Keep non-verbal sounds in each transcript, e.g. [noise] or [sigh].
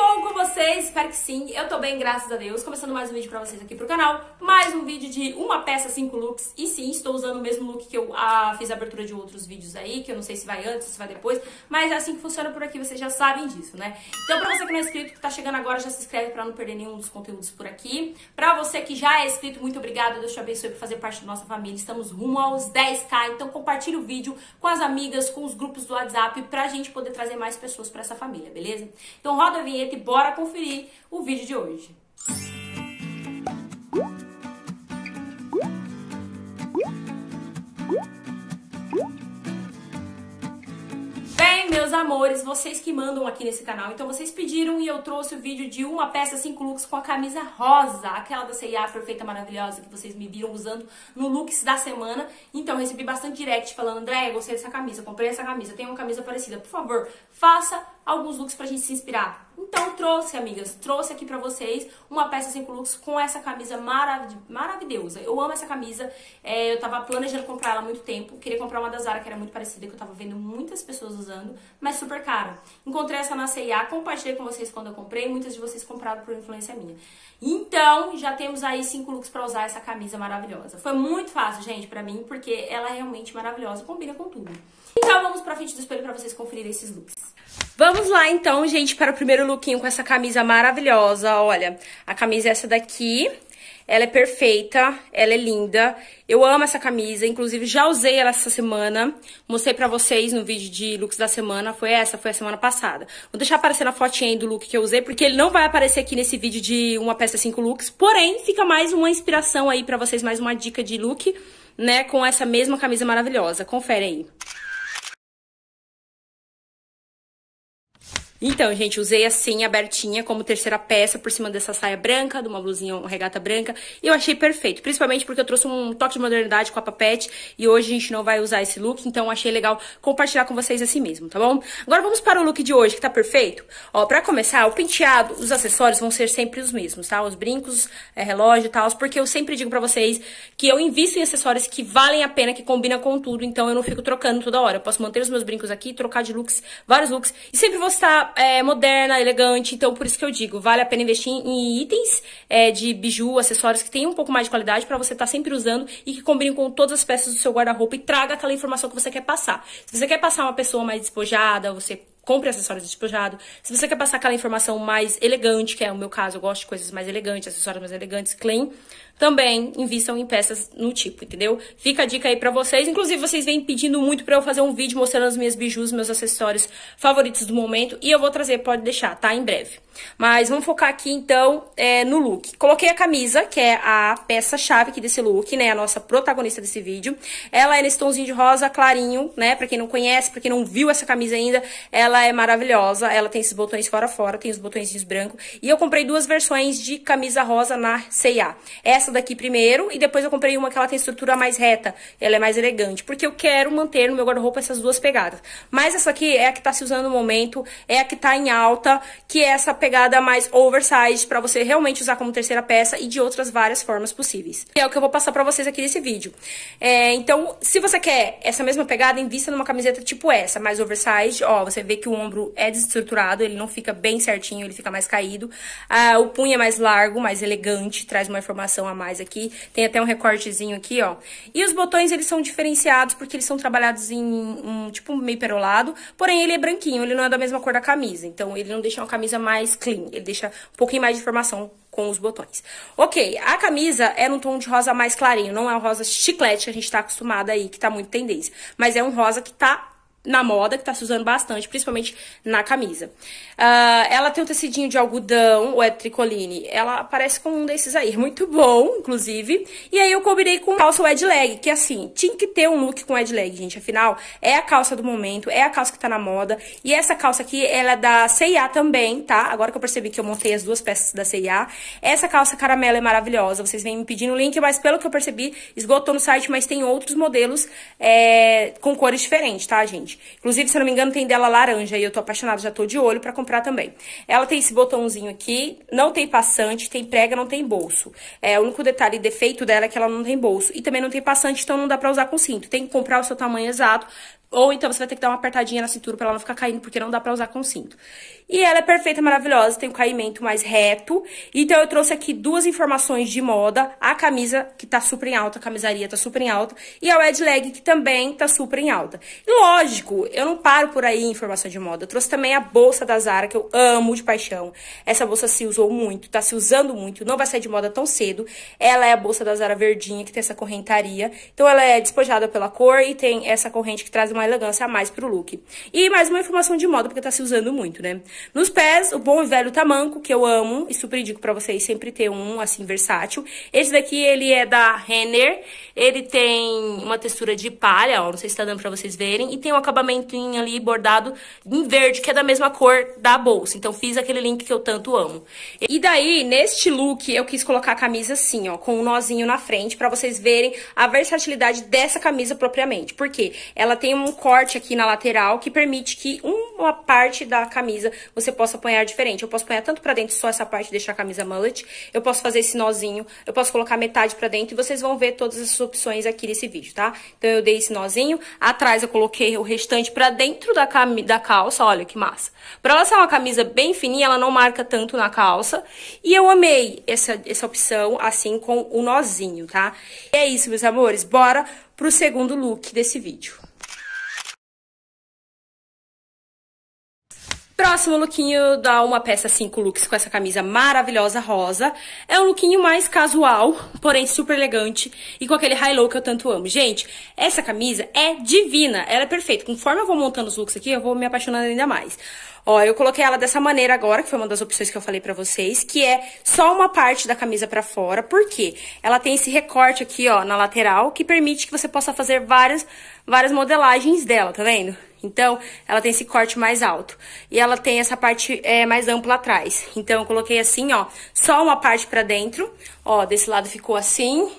bom com vocês? Espero que sim. Eu tô bem, graças a Deus. Começando mais um vídeo pra vocês aqui pro canal. Mais um vídeo de uma peça, cinco looks. E sim, estou usando o mesmo look que eu ah, fiz a abertura de outros vídeos aí, que eu não sei se vai antes, se vai depois. Mas é assim que funciona por aqui, vocês já sabem disso, né? Então pra você que não é inscrito, que tá chegando agora, já se inscreve pra não perder nenhum dos conteúdos por aqui. Pra você que já é inscrito, muito obrigada. Deus te abençoe por fazer parte da nossa família. Estamos rumo aos 10k. Então compartilhe o vídeo com as amigas, com os grupos do WhatsApp, pra gente poder trazer mais pessoas pra essa família, beleza? Então roda a vinheta e bora conferir o vídeo de hoje. Bem, meus amores, vocês que mandam aqui nesse canal, então vocês pediram e eu trouxe o vídeo de uma peça 5 looks com a camisa rosa, aquela da C&A perfeita, maravilhosa, que vocês me viram usando no looks da semana. Então, recebi bastante direct falando, André, gostei dessa camisa, comprei essa camisa, tem uma camisa parecida, por favor, faça alguns looks pra gente se inspirar. Então trouxe, amigas, trouxe aqui pra vocês uma peça 5 looks com essa camisa marav maravilhosa. Eu amo essa camisa, é, eu tava planejando comprar ela há muito tempo, queria comprar uma da Zara que era muito parecida, que eu tava vendo muitas pessoas usando, mas super cara. Encontrei essa na C&A, compartilhei com vocês quando eu comprei, muitas de vocês compraram por influência minha. Então, já temos aí cinco looks pra usar essa camisa maravilhosa. Foi muito fácil, gente, pra mim, porque ela é realmente maravilhosa, combina com tudo. Então vamos pra frente do espelho pra vocês conferirem esses looks. Vamos lá então, gente, para o primeiro lookinho com essa camisa maravilhosa. Olha, a camisa é essa daqui. Ela é perfeita, ela é linda. Eu amo essa camisa, inclusive já usei ela essa semana. Mostrei pra vocês no vídeo de looks da semana. Foi essa, foi a semana passada. Vou deixar aparecendo a fotinha aí do look que eu usei, porque ele não vai aparecer aqui nesse vídeo de uma peça cinco looks. Porém, fica mais uma inspiração aí pra vocês, mais uma dica de look, né? Com essa mesma camisa maravilhosa. Confere aí. Então, gente, usei assim, abertinha, como terceira peça, por cima dessa saia branca, de uma blusinha, uma regata branca, e eu achei perfeito, principalmente porque eu trouxe um toque de modernidade com a papete, e hoje a gente não vai usar esse look, então achei legal compartilhar com vocês assim mesmo, tá bom? Agora vamos para o look de hoje, que tá perfeito? Ó, pra começar, o penteado, os acessórios vão ser sempre os mesmos, tá? Os brincos, é, relógio e tal, porque eu sempre digo pra vocês que eu invisto em acessórios que valem a pena, que combinam com tudo, então eu não fico trocando toda hora, eu posso manter os meus brincos aqui, trocar de looks, vários looks, e sempre vou estar é, moderna, elegante, então por isso que eu digo, vale a pena investir em itens é, de biju, acessórios que tenham um pouco mais de qualidade para você estar tá sempre usando e que combinem com todas as peças do seu guarda-roupa e traga aquela informação que você quer passar. Se você quer passar uma pessoa mais despojada, você compre acessórios despojados. Se você quer passar aquela informação mais elegante, que é o meu caso, eu gosto de coisas mais elegantes, acessórios mais elegantes, clean, também invistam em peças no tipo, entendeu? Fica a dica aí pra vocês. Inclusive, vocês vêm pedindo muito pra eu fazer um vídeo mostrando as minhas bijus, meus acessórios favoritos do momento. E eu vou trazer, pode deixar, tá? Em breve. Mas vamos focar aqui, então, é, no look. Coloquei a camisa, que é a peça-chave aqui desse look, né? A nossa protagonista desse vídeo. Ela é nesse tomzinho de rosa clarinho, né? Pra quem não conhece, pra quem não viu essa camisa ainda, ela é maravilhosa. Ela tem esses botões fora fora, tem os botõezinhos branco. E eu comprei duas versões de camisa rosa na C&A. Essa essa daqui primeiro e depois eu comprei uma que ela tem estrutura mais reta, ela é mais elegante, porque eu quero manter no meu guarda-roupa essas duas pegadas. Mas essa aqui é a que tá se usando no momento, é a que tá em alta, que é essa pegada mais oversized para você realmente usar como terceira peça e de outras várias formas possíveis. É o que eu vou passar para vocês aqui nesse vídeo. É, então, se você quer essa mesma pegada, invista numa camiseta tipo essa, mais oversized, ó, você vê que o ombro é desestruturado, ele não fica bem certinho, ele fica mais caído. Ah, o punho é mais largo, mais elegante, traz uma informação a mais aqui. Tem até um recortezinho aqui, ó. E os botões, eles são diferenciados porque eles são trabalhados em um, tipo, meio perolado. Porém, ele é branquinho, ele não é da mesma cor da camisa. Então, ele não deixa uma camisa mais clean. Ele deixa um pouquinho mais de informação com os botões. Ok, a camisa é num tom de rosa mais clarinho. Não é um rosa chiclete que a gente tá acostumada aí, que tá muito tendência. Mas é um rosa que tá na moda, que tá se usando bastante, principalmente na camisa. Uh, ela tem um tecidinho de algodão, ou é tricoline. Ela aparece com um desses aí, [laughs] muito bom, inclusive. E aí eu combinei com calça wed leg, que é assim, tinha que ter um look com wed leg, gente. Afinal, é a calça do momento, é a calça que tá na moda. E essa calça aqui, ela é da C&A também, tá? Agora que eu percebi que eu montei as duas peças da C&A. Essa calça caramelo é maravilhosa, vocês vêm me pedindo o link, mas pelo que eu percebi, esgotou no site, mas tem outros modelos é, com cores diferentes, tá, gente? Inclusive, se eu não me engano, tem dela laranja e eu tô apaixonada, já tô de olho para comprar também. Ela tem esse botãozinho aqui, não tem passante, tem prega, não tem bolso. É, o único detalhe defeito dela é que ela não tem bolso. E também não tem passante, então não dá pra usar com cinto. Tem que comprar o seu tamanho exato ou então você vai ter que dar uma apertadinha na cintura pra ela não ficar caindo, porque não dá pra usar com cinto. E ela é perfeita, maravilhosa, tem o um caimento mais reto. Então eu trouxe aqui duas informações de moda. A camisa, que tá super em alta, a camisaria tá super em alta. E a wed leg, que também tá super em alta. E lógico, eu não paro por aí em informação de moda. Eu trouxe também a bolsa da Zara, que eu amo de paixão. Essa bolsa se usou muito, tá se usando muito, não vai sair de moda tão cedo. Ela é a bolsa da Zara verdinha, que tem essa correntaria. Então ela é despojada pela cor e tem essa corrente que traz uma uma elegância a mais pro look. E mais uma informação de moda, porque tá se usando muito, né? Nos pés, o bom e velho tamanco, que eu amo e super indico pra vocês sempre ter um, assim, versátil. Esse daqui, ele é da Renner, ele tem uma textura de palha, ó, não sei se tá dando pra vocês verem, e tem um acabamento ali bordado em verde, que é da mesma cor da bolsa. Então, fiz aquele link que eu tanto amo. E daí, neste look, eu quis colocar a camisa assim, ó, com um nozinho na frente, pra vocês verem a versatilidade dessa camisa propriamente, porque ela tem um um corte aqui na lateral que permite que uma parte da camisa você possa apanhar diferente. Eu posso apanhar tanto pra dentro só essa parte e deixar a camisa mullet, eu posso fazer esse nozinho, eu posso colocar metade pra dentro e vocês vão ver todas essas opções aqui nesse vídeo, tá? Então eu dei esse nozinho, atrás eu coloquei o restante pra dentro da, da calça, olha que massa. Pra ela ser uma camisa bem fininha, ela não marca tanto na calça. E eu amei essa, essa opção, assim, com o nozinho, tá? E é isso, meus amores, bora pro segundo look desse vídeo. Próximo lookinho dá uma peça 5 looks com essa camisa maravilhosa rosa. É um lookinho mais casual, porém super elegante e com aquele high-low que eu tanto amo. Gente, essa camisa é divina, ela é perfeita. Conforme eu vou montando os looks aqui, eu vou me apaixonando ainda mais. Ó, eu coloquei ela dessa maneira agora, que foi uma das opções que eu falei pra vocês, que é só uma parte da camisa pra fora, porque ela tem esse recorte aqui, ó, na lateral, que permite que você possa fazer várias, várias modelagens dela, tá vendo? Então, ela tem esse corte mais alto. E ela tem essa parte é, mais ampla atrás. Então, eu coloquei assim, ó, só uma parte pra dentro. Ó, desse lado ficou assim.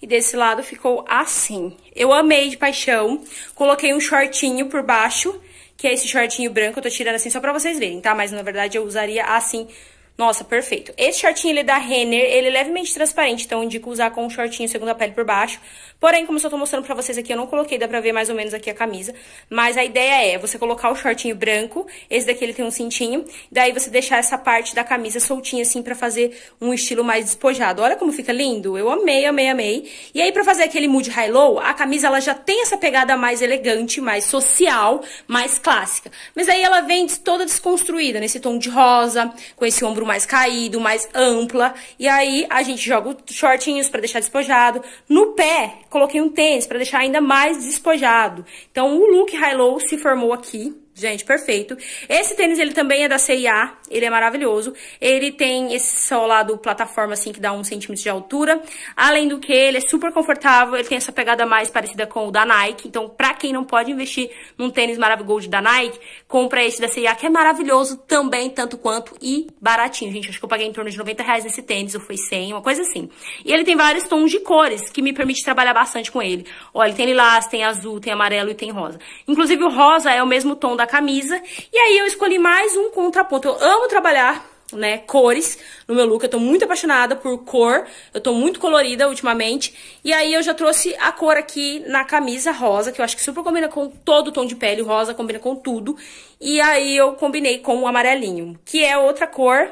E desse lado ficou assim. Eu amei de paixão. Coloquei um shortinho por baixo, que é esse shortinho branco. Eu tô tirando assim só pra vocês verem, tá? Mas, na verdade, eu usaria assim nossa, perfeito. Esse shortinho ele é da Renner, ele é levemente transparente, então eu indico usar com um shortinho segunda pele por baixo. Porém, como eu só tô mostrando pra vocês aqui, eu não coloquei, dá pra ver mais ou menos aqui a camisa. Mas a ideia é você colocar o shortinho branco, esse daqui ele tem um cintinho, daí você deixar essa parte da camisa soltinha assim pra fazer um estilo mais despojado. Olha como fica lindo, eu amei, amei, amei. E aí pra fazer aquele mood high-low, a camisa ela já tem essa pegada mais elegante, mais social, mais clássica. Mas aí ela vem toda desconstruída, nesse tom de rosa, com esse ombro ombro mais caído, mais ampla. E aí a gente joga shortinhos para deixar despojado. No pé, coloquei um tênis para deixar ainda mais despojado. Então o look high-low se formou aqui. Gente, perfeito. Esse tênis, ele também é da C&A, ele é maravilhoso. Ele tem esse solado plataforma, assim, que dá um centímetro de altura. Além do que, ele é super confortável, ele tem essa pegada mais parecida com o da Nike. Então, pra quem não pode investir num tênis Maravigold da Nike, compra esse da C&A, que é maravilhoso também, tanto quanto, e baratinho, gente. Acho que eu paguei em torno de 90 reais nesse tênis, ou foi 100, uma coisa assim. E ele tem vários tons de cores, que me permite trabalhar bastante com ele. Olha, ele tem lilás, tem azul, tem amarelo e tem rosa. Inclusive, o rosa é o mesmo tom da da camisa. E aí eu escolhi mais um contraponto. Eu amo trabalhar né, cores no meu look. Eu tô muito apaixonada por cor, eu tô muito colorida ultimamente. E aí eu já trouxe a cor aqui na camisa rosa, que eu acho que super combina com todo o tom de pele, rosa combina com tudo. E aí eu combinei com o amarelinho, que é outra cor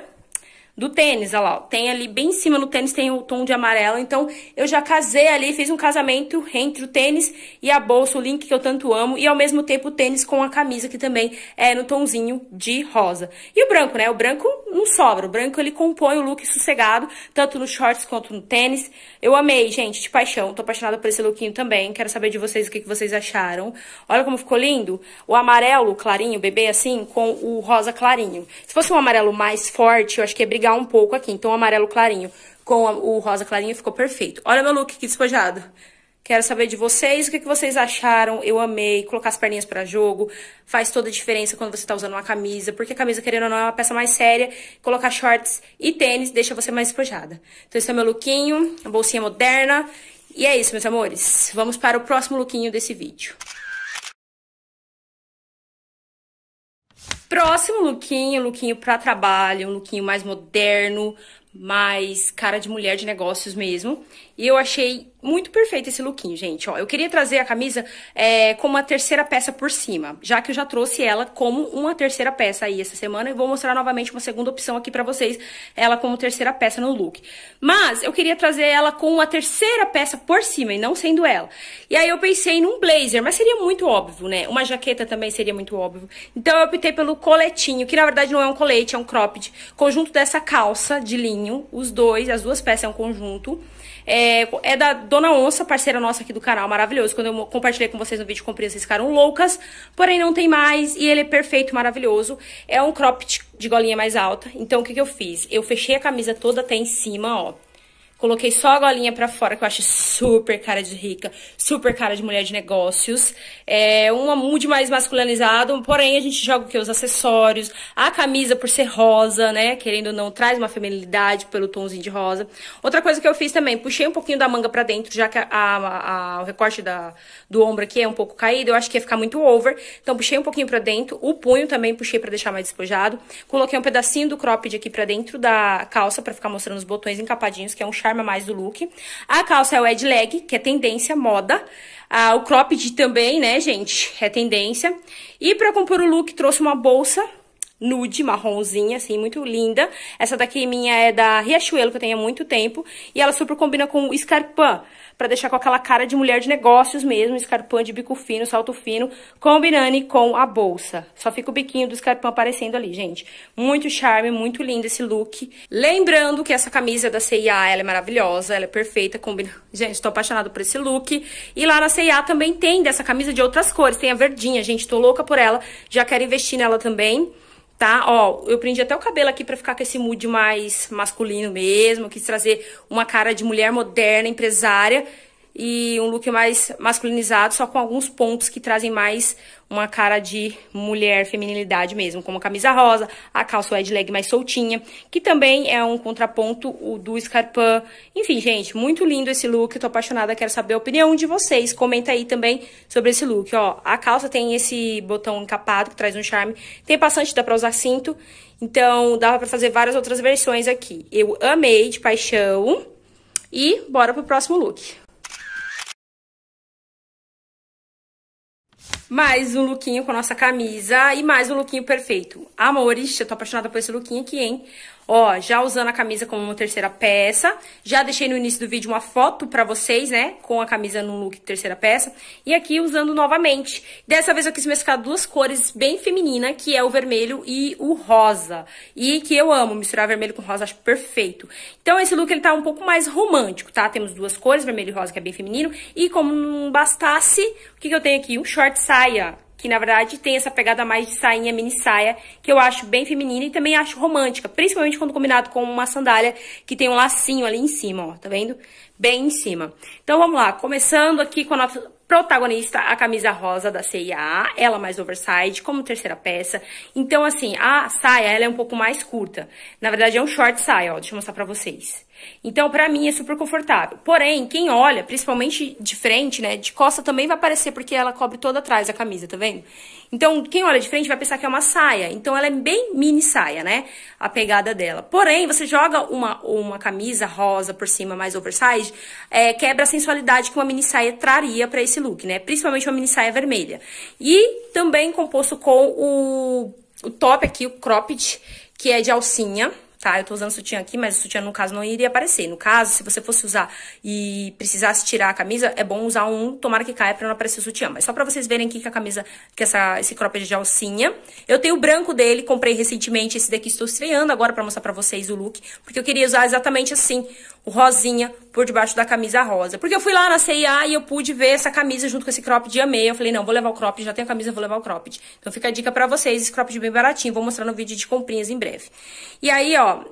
do tênis, olha lá, tem ali bem em cima no tênis tem o tom de amarelo, então eu já casei ali, fiz um casamento entre o tênis e a bolsa, o link que eu tanto amo, e ao mesmo tempo o tênis com a camisa que também é no tomzinho de rosa. E o branco, né? O branco não sobra. O branco ele compõe o look sossegado, tanto nos shorts quanto no tênis. Eu amei, gente, de paixão. Tô apaixonada por esse lookinho também. Quero saber de vocês o que, que vocês acharam. Olha como ficou lindo. O amarelo clarinho, bebê assim, com o rosa clarinho. Se fosse um amarelo mais forte, eu acho que ia brigar um pouco aqui. Então, o amarelo clarinho com o rosa clarinho ficou perfeito. Olha meu look que despojado. Quero saber de vocês o que, vocês acharam. Eu amei colocar as perninhas para jogo. Faz toda a diferença quando você tá usando uma camisa, porque a camisa, querendo ou não, é uma peça mais séria. Colocar shorts e tênis deixa você mais espojada. Então, esse é meu lookinho, a bolsinha moderna. E é isso, meus amores. Vamos para o próximo lookinho desse vídeo. Próximo lookinho, lookinho para trabalho, um lookinho mais moderno, mais cara de mulher de negócios mesmo. E eu achei muito perfeito esse lookinho, gente. Ó, eu queria trazer a camisa é, como uma terceira peça por cima, já que eu já trouxe ela como uma terceira peça aí essa semana. E vou mostrar novamente uma segunda opção aqui pra vocês, ela como terceira peça no look. Mas eu queria trazer ela com uma terceira peça por cima e não sendo ela. E aí eu pensei num blazer, mas seria muito óbvio, né? Uma jaqueta também seria muito óbvio. Então eu optei pelo coletinho, que na verdade não é um colete, é um cropped. Conjunto dessa calça de linho, os dois, as duas peças é um conjunto. É, é da Dona Onça, parceira nossa aqui do canal, maravilhoso. Quando eu compartilhei com vocês no vídeo comprei, vocês ficaram loucas. Porém, não tem mais e ele é perfeito, maravilhoso. É um cropped de golinha mais alta. Então, o que, que eu fiz? Eu fechei a camisa toda até em cima, ó. Coloquei só a golinha pra fora, que eu acho super cara de rica, super cara de mulher de negócios. É um mood mais masculinizado, porém a gente joga o que? Os acessórios, a camisa por ser rosa, né? Querendo ou não, traz uma feminilidade pelo tomzinho de rosa. Outra coisa que eu fiz também, puxei um pouquinho da manga pra dentro, já que a, a, a, o recorte da, do ombro aqui é um pouco caído, eu acho que ia ficar muito over. Então puxei um pouquinho pra dentro, o punho também puxei pra deixar mais despojado. Coloquei um pedacinho do cropped aqui pra dentro da calça, pra ficar mostrando os botões encapadinhos, que é um charme charma mais o look. A calça é o ed leg, que é tendência, moda. Ah, o cropped também, né, gente? É tendência. E para compor o look, trouxe uma bolsa nude, marronzinha, assim, muito linda. Essa daqui minha é da Riachuelo, que eu tenho há muito tempo. E ela super combina com o escarpão, pra deixar com aquela cara de mulher de negócios mesmo. Escarpão de bico fino, salto fino, combinando com a bolsa. Só fica o biquinho do escarpão aparecendo ali, gente. Muito charme, muito lindo esse look. Lembrando que essa camisa da C&A, ela é maravilhosa, ela é perfeita, combina... Gente, tô apaixonada por esse look. E lá na C&A também tem dessa camisa de outras cores. Tem a verdinha, gente, tô louca por ela. Já quero investir nela também tá? Ó, eu prendi até o cabelo aqui para ficar com esse mood mais masculino mesmo, quis trazer uma cara de mulher moderna, empresária e um look mais masculinizado, só com alguns pontos que trazem mais uma cara de mulher, feminilidade mesmo, como a camisa rosa, a calça wide leg mais soltinha, que também é um contraponto do escarpão. Enfim, gente, muito lindo esse look, eu tô apaixonada, quero saber a opinião de vocês. Comenta aí também sobre esse look, ó. A calça tem esse botão encapado que traz um charme, tem passante dá pra usar cinto, então dava pra fazer várias outras versões aqui. Eu amei de paixão. E bora pro próximo look. mais um lookinho com a nossa camisa e mais um lookinho perfeito. Amores, eu tô apaixonada por esse lookinho aqui, hein? Ó, já usando a camisa como uma terceira peça. Já deixei no início do vídeo uma foto pra vocês, né? Com a camisa no look terceira peça. E aqui usando novamente. Dessa vez eu quis mesclar duas cores bem feminina, que é o vermelho e o rosa. E que eu amo, misturar vermelho com rosa, acho perfeito. Então esse look ele tá um pouco mais romântico, tá? Temos duas cores, vermelho e rosa, que é bem feminino. E como não bastasse, o que, que eu tenho aqui? Um short saia que na verdade tem essa pegada mais de sainha, mini saia, que eu acho bem feminina e também acho romântica, principalmente quando combinado com uma sandália que tem um lacinho ali em cima, ó, tá vendo? Bem em cima. Então vamos lá, começando aqui com a nossa protagonista, a camisa rosa da CIA, ela mais oversized, como terceira peça. Então, assim, a saia, ela é um pouco mais curta. Na verdade, é um short saia, ó, deixa eu mostrar pra vocês. Então, para mim, é super confortável. Porém, quem olha, principalmente de frente, né? De costa também vai aparecer, porque ela cobre toda atrás a camisa, tá vendo? Então, quem olha de frente vai pensar que é uma saia. Então, ela é bem mini saia, né? A pegada dela. Porém, você joga uma, uma camisa rosa por cima, mais oversized, é, quebra a sensualidade que uma mini saia traria para esse look, né? Principalmente uma mini saia vermelha. E também composto com o, o top aqui, o cropped, que é de alcinha tá? Eu tô usando sutiã aqui, mas o sutiã, no caso, não iria aparecer. No caso, se você fosse usar e precisasse tirar a camisa, é bom usar um, tomara que caia pra não aparecer o sutiã. Mas só pra vocês verem aqui que a camisa, que essa, esse cropped de alcinha. Eu tenho o branco dele, comprei recentemente esse daqui, estou estreando agora pra mostrar pra vocês o look, porque eu queria usar exatamente assim, o rosinha por debaixo da camisa rosa. Porque eu fui lá na CIA e eu pude ver essa camisa junto com esse cropped de amei. Eu falei, não, vou levar o cropped, já tenho a camisa, vou levar o cropped. Então fica a dica para vocês, esse cropped bem baratinho. Vou mostrar no vídeo de comprinhas em breve. E aí, ó,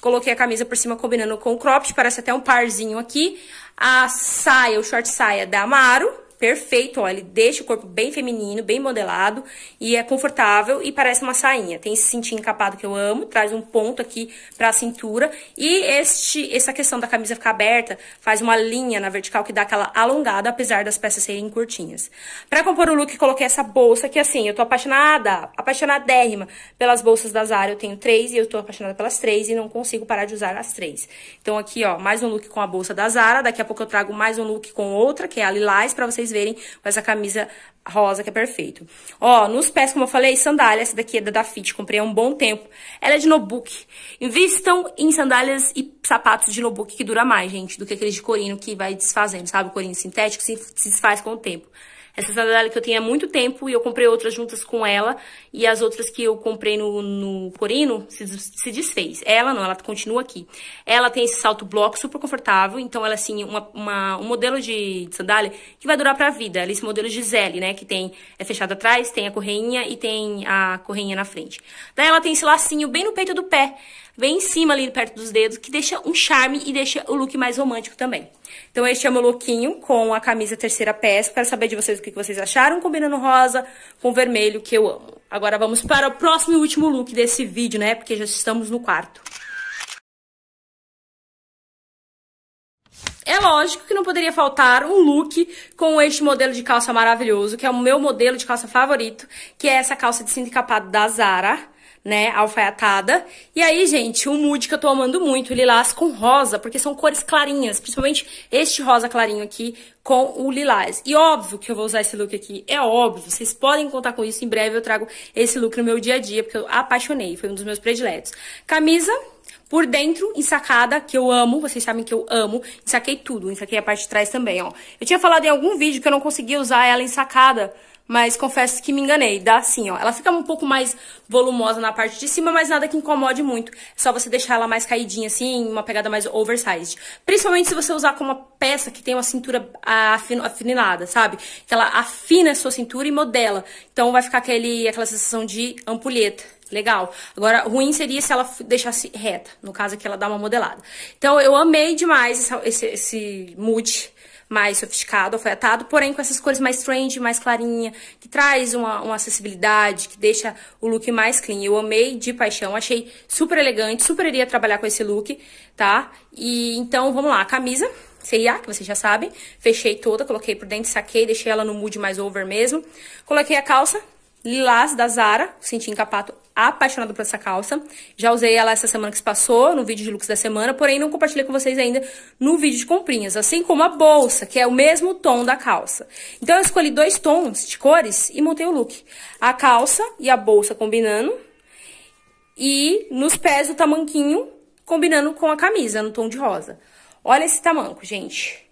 coloquei a camisa por cima combinando com o cropped, parece até um parzinho aqui. A saia, o short saia da Amaro perfeito, ó, ele deixa o corpo bem feminino, bem modelado e é confortável e parece uma sainha. Tem esse cintinho encapado que eu amo, traz um ponto aqui pra cintura e este, essa questão da camisa ficar aberta faz uma linha na vertical que dá aquela alongada, apesar das peças serem curtinhas. Pra compor o look, coloquei essa bolsa que assim, eu tô apaixonada, apaixonadérrima pelas bolsas da Zara, eu tenho três e eu tô apaixonada pelas três e não consigo parar de usar as três. Então aqui, ó, mais um look com a bolsa da Zara, daqui a pouco eu trago mais um look com outra, que é a Lilás, pra vocês vocês verem, com essa camisa rosa que é perfeito. Ó, nos pés, como eu falei, sandália, essa daqui é da Dafit, comprei há um bom tempo. Ela é de Nobuk. Invistam em sandálias e sapatos de Nobuk que dura mais, gente, do que aqueles de corino que vai desfazendo, sabe? O corino sintético se, se desfaz com o tempo. Essa sandália é que eu tenho há muito tempo e eu comprei outras juntas com ela. E as outras que eu comprei no, no Corino se, se desfez. Ela não, ela continua aqui. Ela tem esse salto bloco super confortável. Então, ela, é, assim, uma, uma, um modelo de, de sandália que vai durar pra vida. Ela é esse modelo Gisele, né? Que tem, é fechado atrás, tem a correinha e tem a correinha na frente. Daí ela tem esse lacinho bem no peito do pé. Bem em cima ali, perto dos dedos, que deixa um charme e deixa o look mais romântico também. Então, este é o meu lookinho com a camisa terceira peça. Quero saber de vocês o que vocês acharam, combinando rosa com vermelho, que eu amo. Agora vamos para o próximo e último look desse vídeo, né? Porque já estamos no quarto. É lógico que não poderia faltar um look com este modelo de calça maravilhoso, que é o meu modelo de calça favorito, que é essa calça de cinto encapado da Zara né, alfaiatada. E aí, gente, o nude que eu tô amando muito, lilás com rosa, porque são cores clarinhas, principalmente este rosa clarinho aqui com o lilás. E óbvio que eu vou usar esse look aqui, é óbvio, vocês podem contar com isso, em breve eu trago esse look no meu dia a dia, porque eu apaixonei, foi um dos meus prediletos. Camisa, por dentro, ensacada, que eu amo, vocês sabem que eu amo. Ensaquei tudo, ensaquei a parte de trás também, ó. Eu tinha falado em algum vídeo que eu não conseguia usar ela ensacada, mas confesso que me enganei, dá assim, ó. Ela fica um pouco mais volumosa na parte de cima, mas nada que incomode muito. É só você deixar ela mais caidinha assim, uma pegada mais oversized. Principalmente se você usar com uma peça que tem uma cintura afinada, sabe? Que ela afina a sua cintura e modela. Então vai ficar aquele, aquela sensação de ampulheta. Legal. Agora, ruim seria se ela deixasse reta. No caso aqui, ela dá uma modelada. Então, eu amei demais esse, esse, esse mood mais sofisticado, afetado, porém com essas cores mais trendy, mais clarinha, que traz uma, uma acessibilidade, que deixa o look mais clean. Eu amei de paixão, achei super elegante, super iria trabalhar com esse look, tá? E então, vamos lá, camisa, CIA, que vocês já sabem. Fechei toda, coloquei por dentro, saquei, deixei ela no mood mais over mesmo. Coloquei a calça lilás da Zara, senti encapado apaixonada por essa calça. Já usei ela essa semana que se passou, no vídeo de looks da semana, porém não compartilhei com vocês ainda no vídeo de comprinhas, assim como a bolsa, que é o mesmo tom da calça. Então eu escolhi dois tons de cores e montei o look. A calça e a bolsa combinando, e nos pés o tamanquinho combinando com a camisa, no tom de rosa. Olha esse tamanco, gente.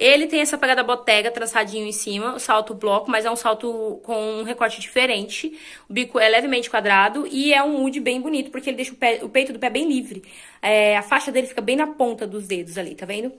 Ele tem essa pegada botega, traçadinho em cima, salto bloco, mas é um salto com um recorte diferente. O bico é levemente quadrado e é um nude bem bonito, porque ele deixa o, pé, o peito do pé bem livre. É, a faixa dele fica bem na ponta dos dedos ali, tá vendo?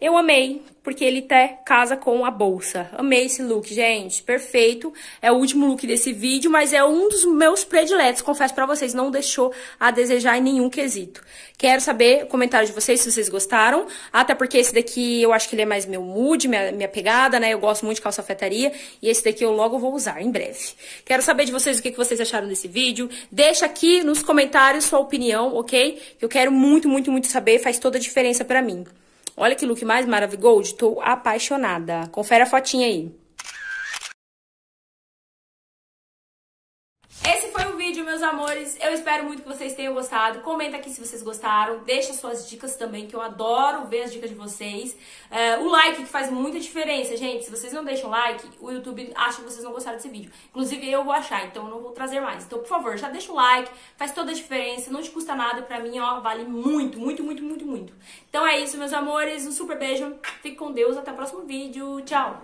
Eu amei, porque ele até casa com a bolsa. Amei esse look, gente. Perfeito. É o último look desse vídeo, mas é um dos meus prediletos. Confesso pra vocês, não deixou a desejar em nenhum quesito. Quero saber o comentário de vocês, se vocês gostaram. Até porque esse daqui, eu acho que ele é mais meu mood, minha, minha pegada, né? Eu gosto muito de calça fetaria. E esse daqui eu logo vou usar, em breve. Quero saber de vocês o que, que vocês acharam desse vídeo. Deixa aqui nos comentários sua opinião, ok? Eu quero muito, muito, muito saber. Faz toda a diferença pra mim. Olha que look mais maravilhoso, tô apaixonada. Confere a fotinha aí. Esse foi o vídeo, meus amores. Eu espero muito que vocês tenham gostado. Comenta aqui se vocês gostaram. Deixa suas dicas também, que eu adoro ver as dicas de vocês. Uh, o like, que faz muita diferença, gente. Se vocês não deixam like, o YouTube acha que vocês não gostaram desse vídeo. Inclusive, eu vou achar, então eu não vou trazer mais. Então, por favor, já deixa o like. Faz toda a diferença. Não te custa nada. Pra mim, ó, vale muito, muito, muito, muito, muito. Então é isso, meus amores. Um super beijo. Fique com Deus. Até o próximo vídeo. Tchau.